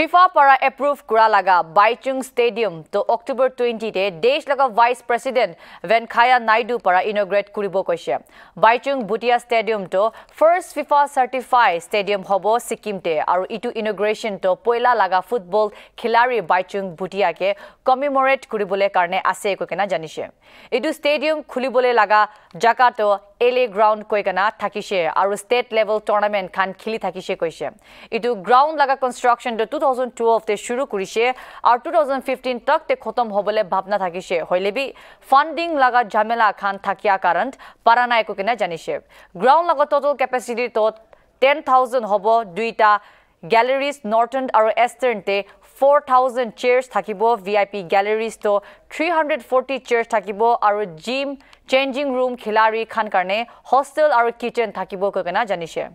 FIFA পৰা approve কৰা লগা বাইচুং ষ্টেডিয়ামটো অক্টোবৰ টুৱেণ্টিতে দেশ লগা ভাইচ প্ৰেচিডেণ্ট ভেনখায়া নাইডু পৰা ইনগ্ৰেট কৰিব কৈছে বাইচুং ভুটীয়া ষ্টেডিয়ামটো ফাৰ্ষ্ট ফিফা চাৰ্টিফাই ষ্টেডিয়াম হ'ব ছিকিমতে আৰু ইটো ইনগ্ৰেশ্যনটো পইলা লগা ফুটবল খিলাৰী বাইচুং ভুটীয়াকে কমিমৰেট কৰিবলৈ কাৰণে আছে একো কেনে জানিছে এইটো ষ্টেডিয়াম খুলিবলৈ লগা জাগাটো এলে গ্ৰাউন্ড কই কানা থাকিছে আৰু ষ্টেট লেভেল টুৰ্ণামেণ্ট খান খেলি থাকিছে কৈছে ইটো গ্ৰাউন্ড লগা কনষ্ট্ৰাকশ্যনটো টু থাউজেণ্ড টুৱেলভতে শুৰু কৰিছে আৰু টু থাউজেণ্ড ফিফটিন তক খতম হবলে ভাৱনা থাকিছে হলেবি ফাণ্ডিং লগা ঝামেলা খান থাকিয়া কাৰণ পাৰা নাই কৈ কেনে জানিছে গ্ৰাউণ্ড লগা টোটেল কেপাচিটি টেন থাউজেণ্ড হ'ব দুইটা গেলেৰিজ নৰ্থেণ্ড আৰু এষ্টাৰ্ণতে 4,000 chairs takibo, VIP galleries to 340 chairs takibo, aru gym, changing room, khilari khan karne, hostel aru kitchen takibo kogana janishe.